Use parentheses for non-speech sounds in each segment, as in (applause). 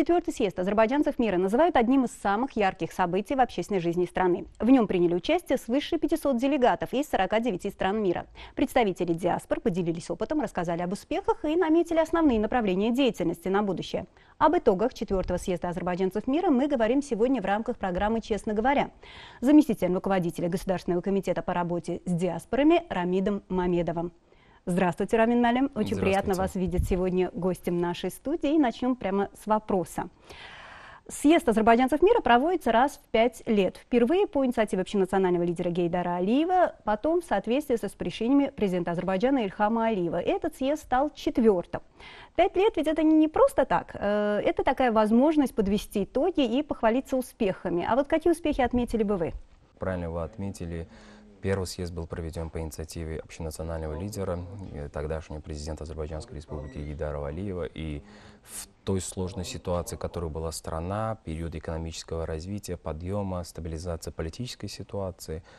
Четвертый съезд азербайджанцев мира называют одним из самых ярких событий в общественной жизни страны. В нем приняли участие свыше 500 делегатов из 49 стран мира. Представители диаспор поделились опытом, рассказали об успехах и наметили основные направления деятельности на будущее. Об итогах четвертого съезда азербайджанцев мира мы говорим сегодня в рамках программы «Честно говоря». Заместитель руководителя Государственного комитета по работе с диаспорами Рамидом Мамедовым. Здравствуйте, Рамин Малим. Очень приятно вас видеть сегодня гостем нашей студии. И начнем прямо с вопроса. Съезд азербайджанцев мира проводится раз в пять лет. Впервые по инициативе общенационального лидера Гейдара Алиева, потом в соответствии со спрещениями президента Азербайджана Ильхама Алиева. Этот съезд стал четвертым. Пять лет ведь это не просто так. Э, это такая возможность подвести итоги и похвалиться успехами. А вот какие успехи отметили бы вы? Правильно вы отметили Первый съезд был проведен по инициативе общенационального лидера, э, тогдашнего президента Азербайджанской республики Гидарова Алиева. И в той сложной ситуации, в которой была страна, период экономического развития, подъема, стабилизация политической ситуации –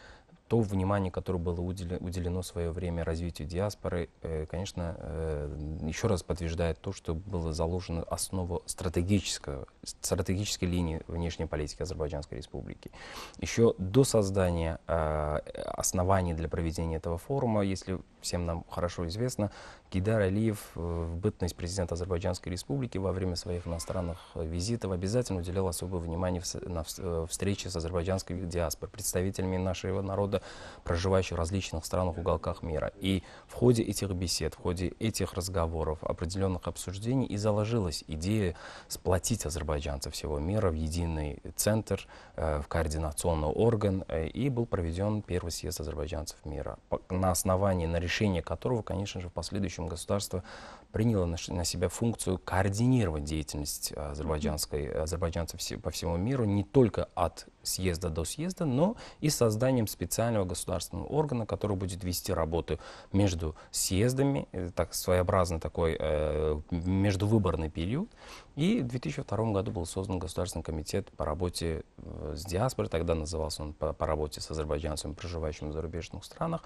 то внимание, которое было уделено в свое время развитию диаспоры, э, конечно, э, еще раз подтверждает то, что было заложено основа стратегического, стратегической линии внешней политики Азербайджанской Республики. Еще до создания э, оснований для проведения этого форума, если всем нам хорошо известно, Гидар Алиев э, в бытность президента Азербайджанской республики во время своих иностранных э, визитов обязательно уделял особое внимание на э, встречи с азербайджанской диаспорой представителями нашего народа, проживающих в различных странах, уголках мира. И в ходе этих бесед, в ходе этих разговоров, определенных обсуждений и заложилась идея сплотить азербайджанцев всего мира в единый центр, в координационный орган, и был проведен первый съезд азербайджанцев мира. На основании на решение которого, конечно же, в последующем государство приняло на, на себя функцию координировать деятельность э, азербайджанской, э, азербайджанцев по всему миру не только от съезда до съезда, но и созданием специального государственного органа, который будет вести работу между съездами, э, так своеобразно такой э, междувыборный период. И в 2002 году был создан Государственный комитет по работе э, с диаспорой, тогда назывался он по, по работе с азербайджанцами, проживающими в зарубежных странах.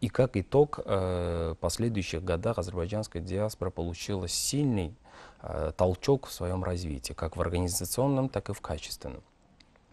И как итог, э, в последующих годах азербайджанская диаспора получила сильный э, толчок в своем развитии, как в организационном, так и в качественном.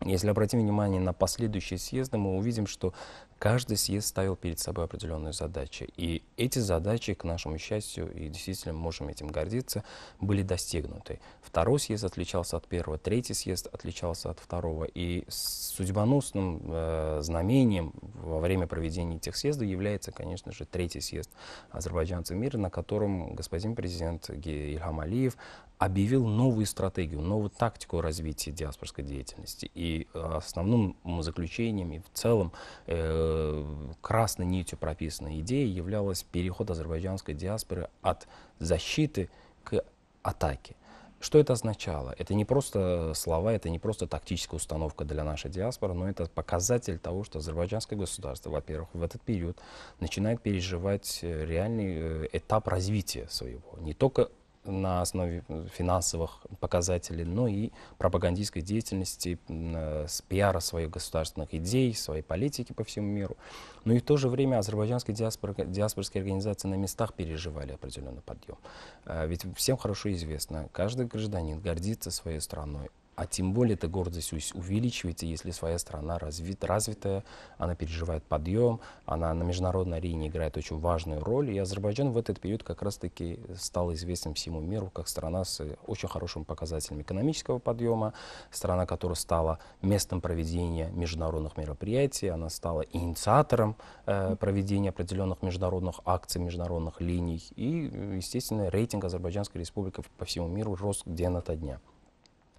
Если обратим внимание на последующие съезды, мы увидим, что каждый съезд ставил перед собой определенную задачу. И эти задачи, к нашему счастью, и действительно можем этим гордиться, были достигнуты. Второй съезд отличался от первого, третий съезд отличался от второго. И судьбоносным э, знамением во время проведения этих съездов является, конечно же, третий съезд азербайджанцев мира, на котором господин президент Ильхам Алиев объявил новую стратегию, новую тактику развития диаспорской деятельности. И э, основным заключением и в целом э, красной нитью прописанной идеей являлась переход азербайджанской диаспоры от защиты к атаке. Что это означало? Это не просто слова, это не просто тактическая установка для нашей диаспоры, но это показатель того, что азербайджанское государство, во-первых, в этот период начинает переживать э, реальный э, этап развития своего. Не только на основе э, финансовых показателей, но ну и пропагандистской деятельности, э, с пиара своих государственных идей, своей политики по всему миру. Но ну и в то же время азербайджанские диаспор, диаспорские организации на местах переживали определенный подъем. А ведь всем хорошо известно, каждый гражданин гордится своей страной, а тем более эта гордость увеличивается, если своя страна развит, развитая, она переживает подъем, она на международной арене играет очень важную роль. И Азербайджан в этот период как раз-таки стал известным всему миру как страна с очень хорошим показателем экономического подъема, страна, которая стала местом проведения международных мероприятий, она стала инициатором э, проведения определенных международных акций, международных линий. И, естественно, рейтинг Азербайджанской республики по всему миру рос где-то дня.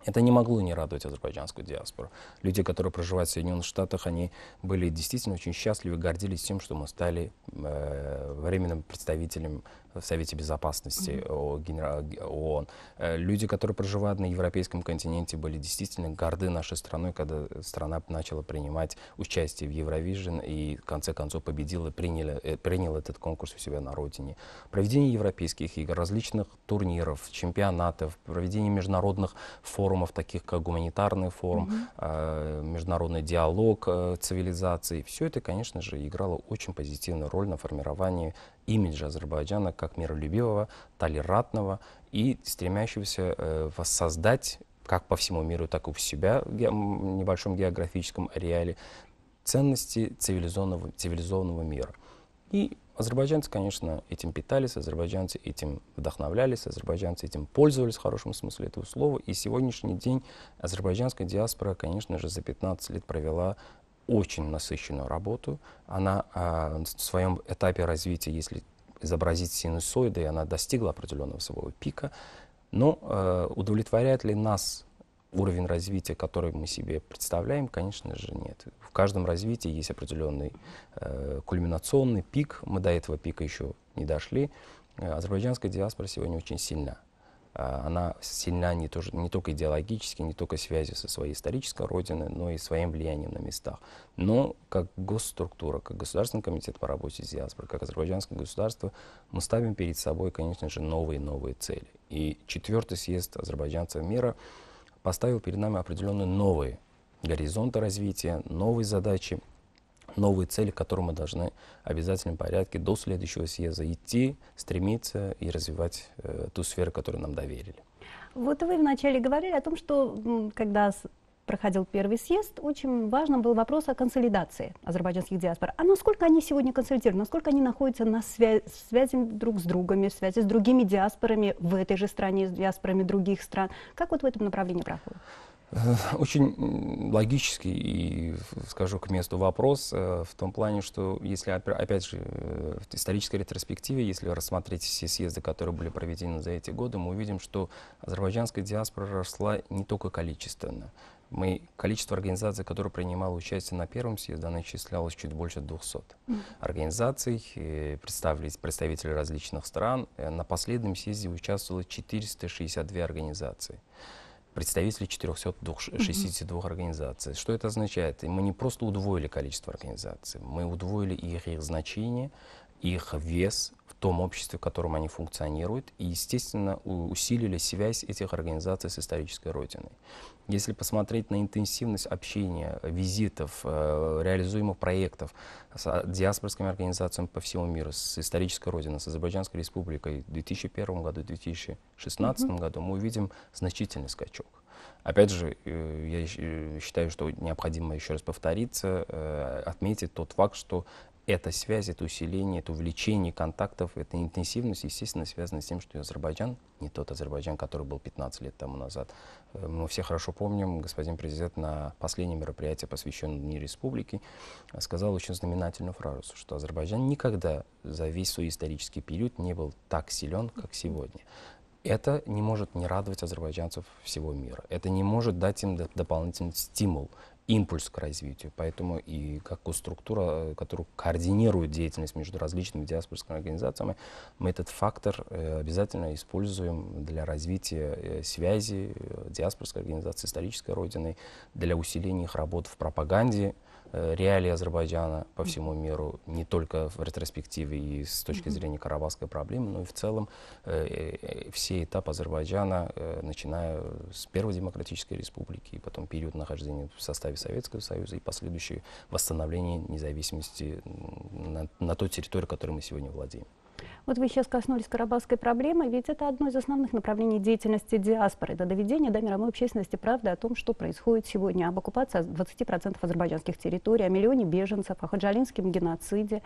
Это не могло не радовать азербайджанскую диаспору. Люди, которые проживают в Соединенных Штатах, они были действительно очень счастливы, гордились тем, что мы стали э, временным представителем в Совете Безопасности mm-hmm. ООН. Э, люди, которые проживают на европейском континенте, были действительно горды нашей страной, когда страна начала принимать участие в Евровижн и в конце концов победила, приняла э, принял этот конкурс у себя на родине. Проведение европейских игр, различных турниров, чемпионатов, проведение международных форумов, таких как гуманитарный форум, mm-hmm. международный диалог цивилизаций, все это, конечно же, играло очень позитивную роль на формировании имидж Азербайджана как миролюбивого, толерантного и стремящегося э, воссоздать как по всему миру, так и у себя в ге небольшом географическом ареале ценности цивилизованного, цивилизованного мира. И азербайджанцы, конечно, этим питались, азербайджанцы этим вдохновлялись, азербайджанцы этим пользовались в хорошем смысле этого слова. И сегодняшний день азербайджанская диаспора, конечно же, за 15 лет провела очень насыщенную работу. Она а, в своем этапе развития, если изобразить синусоиды, она достигла определенного своего пика. Но а, удовлетворяет ли нас уровень развития, который мы себе представляем, конечно же, нет. В каждом развитии есть определенный а, кульминационный пик. Мы до этого пика еще не дошли. Азербайджанская диаспора сегодня очень сильна. А, она сильна не, тоже, не только идеологически, не только связи со своей исторической родиной, но и своим влиянием на местах. Но как госструктура, как Государственный комитет по работе с диаспорой, как азербайджанское государство, мы ставим перед собой, конечно же, новые и новые цели. И четвертый съезд азербайджанцев мира поставил перед нами определенные новые горизонты развития, новые задачи, новые цели, к которым мы должны обязательно в порядке до следующего съезда идти, стремиться и развивать э, ту сферу, которую нам доверили. Вот вы вначале говорили о том, что когда проходил первый съезд, очень важным был вопрос о консолидации азербайджанских диаспор. А насколько они сегодня консолидированы, насколько они находятся на свя связи друг с другом, в связи с другими диаспорами в этой же стране, с диаспорами других стран? Как вот в этом направлении проходит? Э, очень логический и, скажу, к месту вопрос э, в том плане, что если, опять же, э, в исторической ретроспективе, если рассмотреть все съезды, которые были проведены за эти годы, мы увидим, что азербайджанская диаспора росла не только количественно. Мы, количество организаций, которые принимало участие на первом съезде, оно чуть больше 200 mm. организаций, представились представители различных стран. На последнем съезде участвовало 462 организации представители 462 организаций. Что это означает? Мы не просто удвоили количество организаций, мы удвоили их, их значение, их вес в том обществе, в котором они функционируют, и, естественно, усилили связь этих организаций с исторической родиной. Если посмотреть на интенсивность общения, визитов, э, реализуемых проектов с а, диаспорскими организациями по всему миру, с исторической родиной, с Азербайджанской республикой в 2001 году, 2016 mm -hmm. году, мы увидим значительный скачок. Опять же, э, я э, считаю, что необходимо еще раз повториться, отметить тот факт, что эта связь, это усиление, это увлечение контактов, эта интенсивность, естественно, связана с тем, что Азербайджан не тот Азербайджан, который был 15 лет тому назад. Э, мы все хорошо помним, господин президент на последнем мероприятии, посвященном Дню Республики, э, сказал очень знаменательную фразу, что Азербайджан никогда за весь свой исторический период не был так силен, как сегодня. Это не может не радовать азербайджанцев всего мира. Это не может дать им дополнительный стимул импульс к развитию. Поэтому и как структура, э, которая координирует деятельность между различными диаспорскими организациями, мы этот фактор э, обязательно используем для развития э, связи диаспорской организации с исторической родиной, для усиления их работ в пропаганде, реалии Азербайджана по всему миру, не только в ретроспективе и с точки зрения карабахской проблемы, но и в целом все этапы Азербайджана, начиная с Первой Демократической Республики и потом период нахождения в составе Советского Союза и последующее восстановление независимости на, на той территории, которой мы сегодня владеем. Вот вы сейчас коснулись карабахской проблемы, ведь это одно из основных направлений деятельности диаспоры. Это доведение до мировой общественности правды о том, что происходит сегодня, об оккупации 20% азербайджанских территорий, о миллионе беженцев, о хаджалинском геноциде.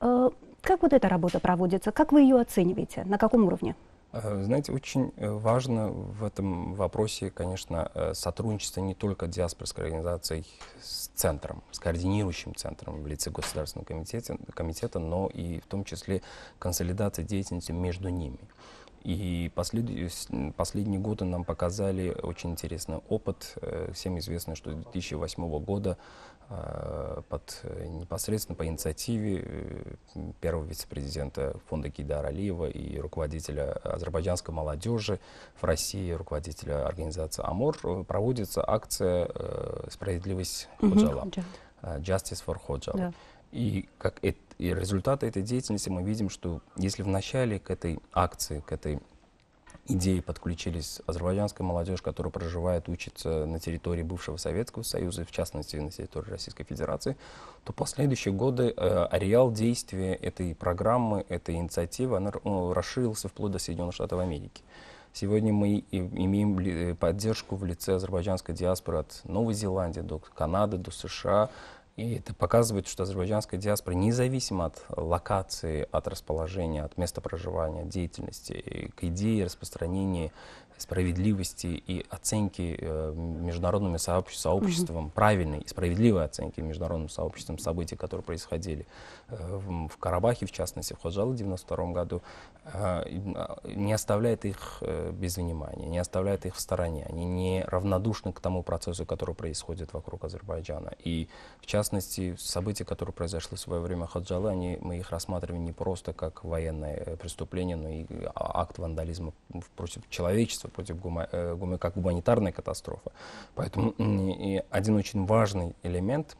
Э, как вот эта работа проводится? Как вы ее оцениваете? На каком уровне? Э, знаете, очень э, важно в этом вопросе, конечно, э, сотрудничество не только диаспорской организации с центром, с координирующим центром в лице Государственного комитета, комитета но и в том числе консолидация деятельности между ними. И послед... последние годы нам показали очень интересный опыт. Всем известно, что с 2008 года Э, под, э, непосредственно по инициативе э, первого вице-президента фонда Гидар Алиева и руководителя азербайджанской молодежи в России, руководителя организации АМОР, проводится акция «Справедливость Ходжала», «Justice for Ходжала». Yeah. И, как это, и результаты этой деятельности мы видим, что если в начале к этой акции, к этой идеи подключились азербайджанская молодежь, которая проживает, учится на территории бывшего Советского Союза, в частности на территории Российской Федерации, то последующие годы э, ареал действия этой программы, этой инициативы, она ну, расширился вплоть до Соединенных Штатов Америки. Сегодня мы имеем э, поддержку в лице азербайджанской диаспоры от Новой Зеландии до Канады, до США, и это показывает, что азербайджанская диаспора, независимо от локации, от расположения, от места проживания, деятельности, к идее распространения справедливости и оценки э, международным сообществом, угу. правильной и справедливой оценки международным сообществом событий, которые происходили э, в Карабахе, в частности, в Хаджале в 92 году, э, а, не оставляет их без внимания, не оставляет их в стороне. Они не равнодушны к тому процессу, который происходит вокруг Азербайджана. И, в частности, события, которые произошли в свое время в Хаджале, они, мы их рассматриваем не просто как военное преступление, но и а, акт вандализма против человечества, борется против гума, э, как гуманитарной катастрофы. Поэтому и один очень важный элемент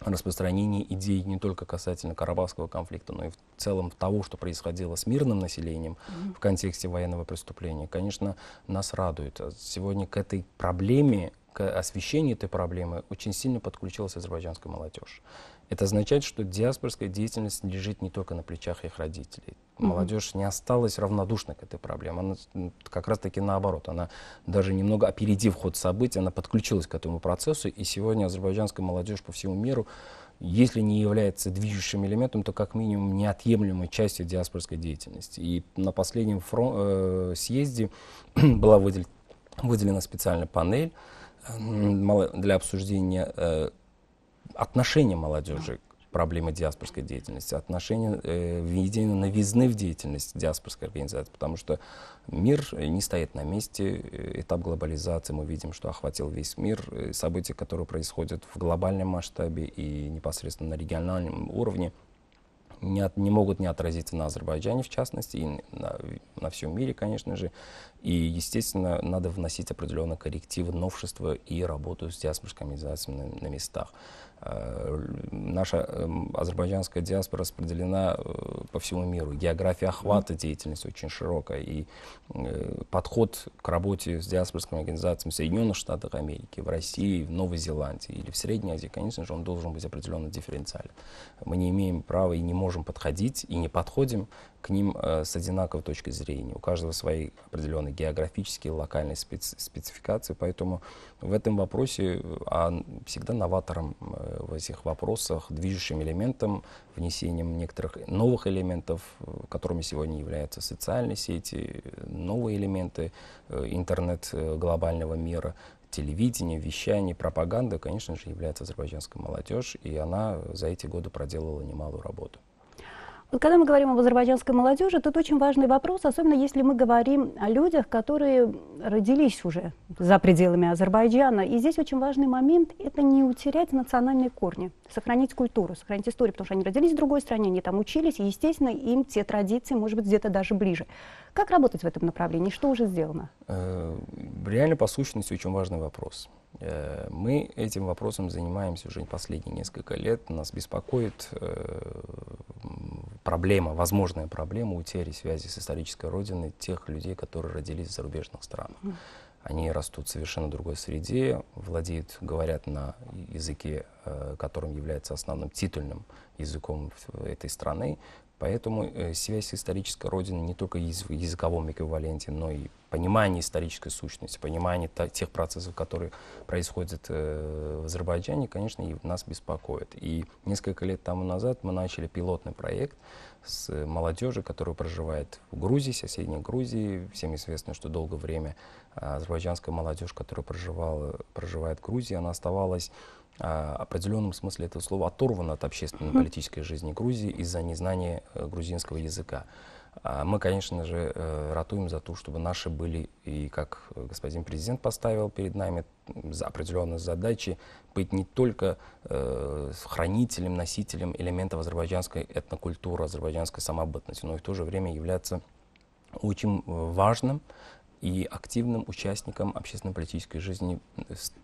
распространения идей не только касательно Карабахского конфликта, но и в целом того, что происходило с мирным населением в контексте военного преступления, конечно, нас радует. Сегодня к этой проблеме, к освещению этой проблемы очень сильно подключилась азербайджанская молодежь. Это означает, что диаспорская деятельность лежит не только на плечах их родителей. Mm-hmm. Молодежь не осталась равнодушна к этой проблеме. Она как раз-таки наоборот. Она даже немного опередив ход событий, она подключилась к этому процессу. И сегодня азербайджанская молодежь по всему миру, если не является движущим элементом, то как минимум неотъемлемой частью диаспорской деятельности. И на последнем фрон- э- съезде (clears throat) была выдел- выделена специальная панель э, для обсуждения э, отношение молодежи проблемы диаспорской деятельности, отношение, э, введение новизны в деятельность диаспорской организации, потому что мир э, не стоит на месте, э, этап глобализации мы видим, что охватил весь мир, э, события, которые происходят в глобальном масштабе и непосредственно на региональном уровне, не, от, не могут не отразиться на Азербайджане, в частности, и на, на всем мире, конечно же. И, естественно, надо вносить определенные коррективы, новшества и работу с диаспорскими организациями на, на местах. Э, наша эм, азербайджанская диаспора распределена э, по всему миру. География охвата деятельности очень широкая. И э, подход к работе с диаспорскими организациями в Соединенных Штатах Америки, в России, в Новой Зеландии или в Средней Азии, конечно же, он должен быть определенно дифференциален. Мы не имеем права и не можем подходить, и не подходим к ним э, с одинаковой точки зрения. У каждого свои определенные географические, локальные специ спецификации, поэтому в этом вопросе э, а, всегда новатором э, в этих вопросах, движущим элементом, внесением некоторых новых элементов, э, которыми сегодня являются социальные сети, новые элементы э, интернет э, глобального мира, телевидение, вещание, пропаганда, конечно же, является азербайджанская молодежь, и она за эти годы проделала немалую работу. Когда мы говорим об азербайджанской молодежи, тут очень важный вопрос, особенно если мы говорим о людях, которые родились уже за пределами Азербайджана. И здесь очень важный момент – это не утерять национальные корни, сохранить культуру, сохранить историю, потому что они родились в другой стране, они там учились, и, естественно, им те традиции, может быть, где-то даже ближе. Как работать в этом направлении? Что уже сделано? Э, реально, по сущности, очень важный вопрос. Э, мы этим вопросом занимаемся уже последние несколько лет. Нас беспокоит э, проблема, возможная проблема утери связи с исторической родиной тех людей, которые родились в зарубежных странах. Они растут в совершенно другой среде, владеют, говорят на языке, э, которым является основным титульным языком этой страны. Поэтому э, связь с исторической родиной не только в языковом эквиваленте, но и понимание исторической сущности, понимание тех процессов, которые происходят э, в Азербайджане, конечно, и нас беспокоит. И несколько лет тому назад мы начали пилотный проект с молодежи, которая проживает в Грузии, соседней Грузии. Всем известно, что долгое время а, азербайджанская молодежь, которая проживала, проживает в Грузии, она оставалась а, в определенном смысле этого слова оторвана от общественной политической жизни Грузии из-за незнания э, грузинского языка. А мы, конечно же, э, ратуем за то, чтобы наши были, и как э, господин президент поставил перед нами за определенные задачи, быть не только э, хранителем, носителем элементов азербайджанской этнокультуры, азербайджанской самобытности, но и в то же время являться очень важным и активным участником общественно-политической жизни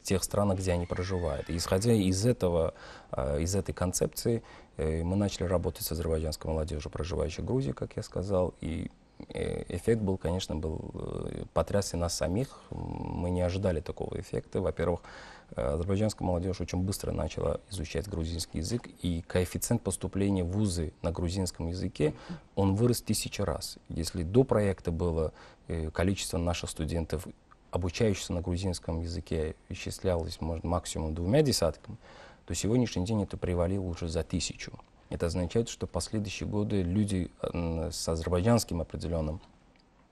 тех стран, где они проживают. И исходя из этого, а, из этой концепции, э, мы начали работать с азербайджанской молодежью, проживающей в Грузии, как я сказал, и Э, эффект был, конечно, был э, потряс и нас самих. Мы не ожидали такого эффекта. Во-первых, э, азербайджанская молодежь очень быстро начала изучать грузинский язык, и коэффициент поступления в вузы на грузинском языке, он вырос тысячи раз. Если до проекта было количество наших студентов, обучающихся на грузинском языке, исчислялось может, максимум двумя десятками, то сегодняшний день это превалило уже за тысячу. Это означает, что в последующие годы люди с азербайджанским определенным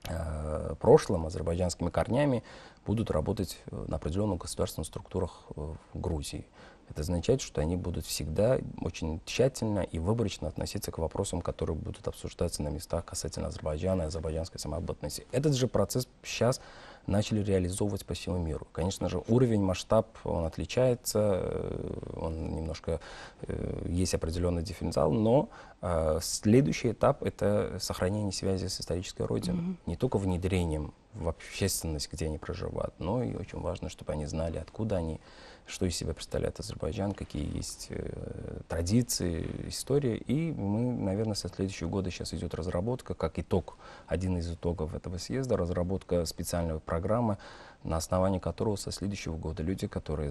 э, прошлым, азербайджанскими корнями, будут работать э, на определенных государственных структурах э, в Грузии. Это означает, что они будут всегда очень тщательно и выборочно относиться к вопросам, которые будут обсуждаться на местах касательно Азербайджана и азербайджанской самобытности. Этот же процесс сейчас начали реализовывать по всему миру. Конечно же, уровень, масштаб, он отличается, э, он немножко, э, есть определенный дифференциал, но э, следующий этап — это сохранение связи с исторической родиной. Mm-hmm. Не только внедрением в общественность, где они проживают, но и очень важно, чтобы они знали, откуда они что из себя представляет Азербайджан, какие есть э, традиции, история. И мы, наверное, со следующего года сейчас идет разработка, как итог, один из итогов этого съезда, разработка специальной программы, на основании которого со следующего года люди, которые,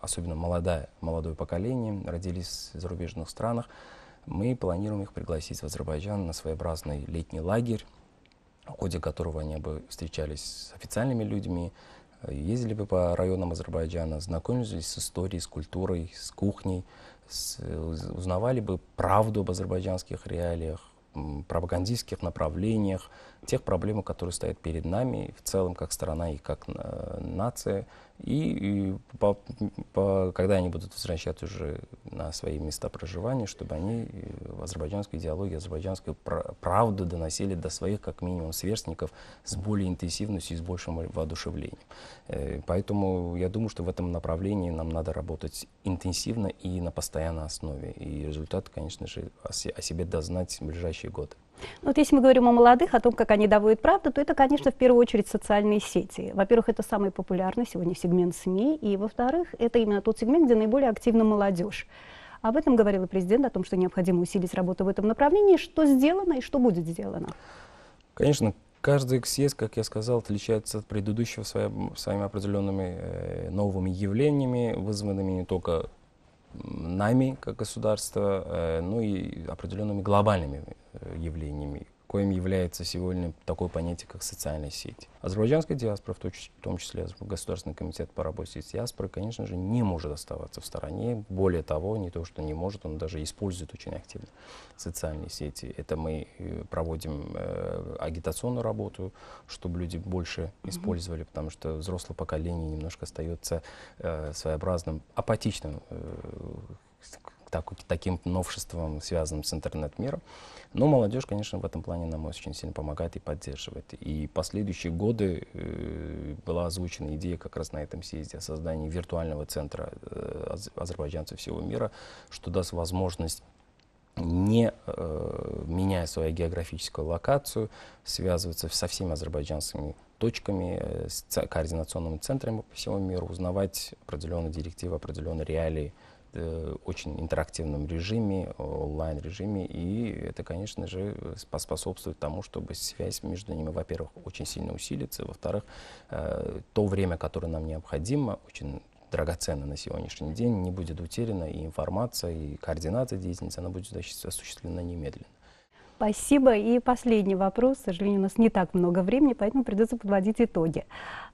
особенно молодое, молодое поколение, родились в зарубежных странах, мы планируем их пригласить в Азербайджан на своеобразный летний лагерь, в ходе которого они бы встречались с официальными людьми, ездили бы по районам Азербайджана, знакомились с историей, с культурой, с кухней, с, узнавали бы правду об азербайджанских реалиях, пропагандистских направлениях, тех проблем, которые стоят перед нами в целом как страна и как э, нация, и, и по, по, когда они будут возвращаться уже на свои места проживания, чтобы они э, в азербайджанской идеологии, азербайджанскую правду доносили до своих, как минимум, сверстников с более интенсивностью и с большим воодушевлением. Э, поэтому я думаю, что в этом направлении нам надо работать интенсивно и на постоянной основе. И результат, конечно же, о себе дознать в ближайшие годы. Ну, вот если мы говорим о молодых, о том, как они доводят правду, то это, конечно, в первую очередь социальные сети. Во-первых, это самый популярный сегодня сегмент СМИ, и, во-вторых, это именно тот сегмент, где наиболее активна молодежь. Об этом говорил и президент, о том, что необходимо усилить работу в этом направлении. Что сделано и что будет сделано? Конечно, каждый съезд, как я сказал, отличается от предыдущего своим, своими определенными э, новыми явлениями, вызванными не только нами как государство, э, ну и определенными глобальными э, явлениями, коим является сегодня такое понятие, как социальная сеть. Азербайджанская диаспора, в том числе Государственный комитет по работе с диаспорой, конечно же, не может оставаться в стороне. Более того, не то, что не может, он даже использует очень активно социальные сети. Это мы э, проводим э, агитационную работу, чтобы люди больше mm -hmm. использовали, потому что взрослое поколение немножко остается э, своеобразным, апатичным э, так, таким новшествам, связанным с интернет-миром. Но молодежь, конечно, в этом плане нам очень сильно помогает и поддерживает. И последующие годы э, была озвучена идея как раз на этом съезде о создании виртуального центра э, азербайджанцев всего мира, что даст возможность не э, меняя свою географическую локацию, связываться со всеми азербайджанскими точками, э, с координационными центрами по всему миру, узнавать определенные директивы, определенные реалии Э, очень интерактивном режиме, онлайн-режиме, и это, конечно же, способствует тому, чтобы связь между ними, во-первых, очень сильно усилится, во-вторых, э, то время, которое нам необходимо, очень драгоценно на сегодняшний день, не будет утеряно, и информация, и координация деятельности, она будет осуществлена немедленно. Спасибо. И последний вопрос. К сожалению, у нас не так много времени, поэтому придется подводить итоги.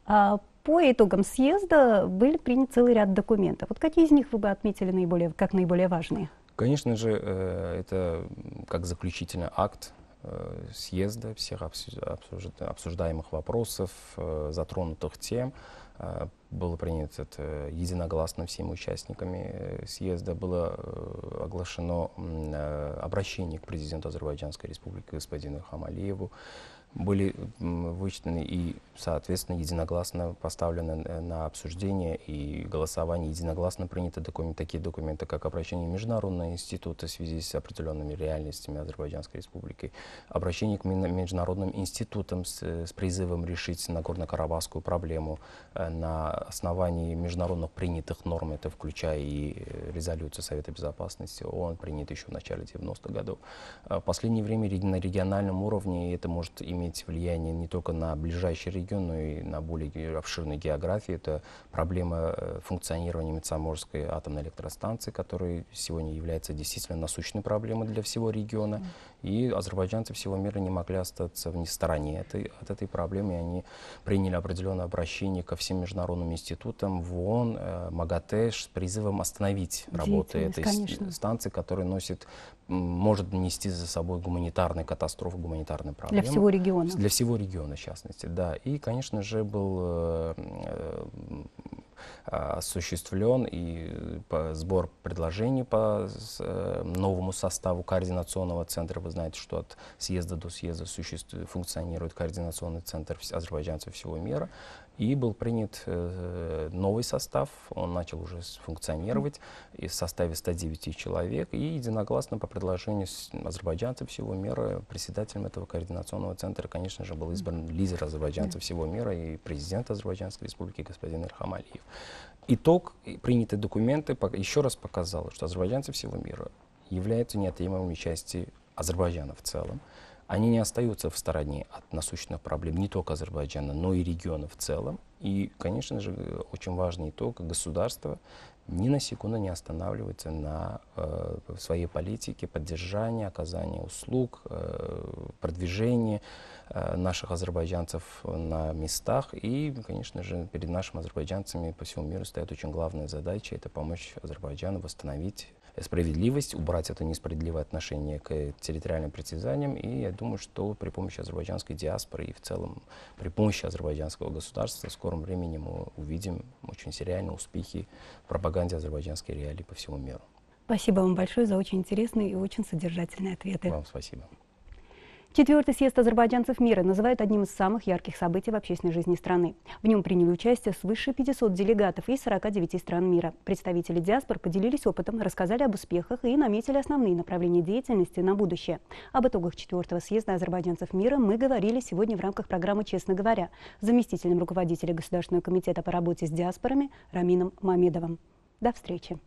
А, по итогам съезда был принят целый ряд документов. Вот какие из них вы бы отметили наиболее, как наиболее важные? Конечно же, э, это как заключительный акт э, съезда, всех обсуждаемых вопросов, э, затронутых тем. Было принято это единогласно всеми участниками съезда. Было оглашено обращение к президенту Азербайджанской республики господину Хамалиеву были вычтены и, соответственно, единогласно поставлены э, на обсуждение и голосование, единогласно приняты документы, такие документы, как обращение Международного института в связи с определенными реальностями Азербайджанской республики, обращение к международным институтам с, э, с призывом решить Нагорно-Карабахскую проблему э, на основании международных принятых норм, это включая и резолюцию Совета Безопасности ООН, принятую еще в начале 90-х годов. В последнее время на региональном уровне это может иметь иметь влияние не только на ближайший регион, но и на более обширную географию. Это проблема э, функционирования Мицаморской атомной электростанции, которая сегодня является действительно насущной проблемой для всего региона. И азербайджанцы всего мира не могли остаться в стороне этой, от этой проблемы. И они приняли определенное обращение ко всем международным институтам, в ООН, э, МАГАТЭ с призывом остановить работу этой конечно. станции, которая носит, может нести за собой гуманитарную катастрофу, гуманитарную проблему. Для всего региона. Для всего региона, в частности, да. И, конечно же, был э, э, Э, осуществлен и э, сбор предложений по э, новому составу координационного центра. Вы знаете, что от съезда до съезда функционирует координационный центр азербайджанцев всего мира. И был принят э, новый состав, он начал уже функционировать и в составе 109 человек. И единогласно по предложению азербайджанцев всего мира председателем этого координационного центра, конечно же, был избран лидер азербайджанцев всего мира и президент Азербайджанской республики господин Ирхам Алиев. Итог, принятые документы еще раз показал, что азербайджанцы всего мира являются неотъемлемой частью Азербайджана в целом они не остаются в стороне от насущных проблем не только Азербайджана, но и региона в целом. И, конечно же, очень важный итог, государство ни на секунду не останавливается на э, своей политике поддержания, оказания услуг, э, продвижения э, наших азербайджанцев на местах. И, конечно же, перед нашими азербайджанцами по всему миру стоит очень главная задача – это помочь Азербайджану восстановить справедливость, убрать это несправедливое отношение к территориальным притязаниям. И я думаю, что при помощи азербайджанской диаспоры и в целом при помощи азербайджанского государства в скором времени мы увидим очень сериальные успехи в пропаганде азербайджанской реалии по всему миру. Спасибо вам большое за очень интересные и очень содержательные ответы. Вам спасибо. Четвертый съезд азербайджанцев мира называют одним из самых ярких событий в общественной жизни страны. В нем приняли участие свыше 500 делегатов из 49 стран мира. Представители диаспор поделились опытом, рассказали об успехах и наметили основные направления деятельности на будущее. Об итогах четвертого съезда азербайджанцев мира мы говорили сегодня в рамках программы «Честно говоря» с заместителем руководителя Государственного комитета по работе с диаспорами Рамином Мамедовым. До встречи!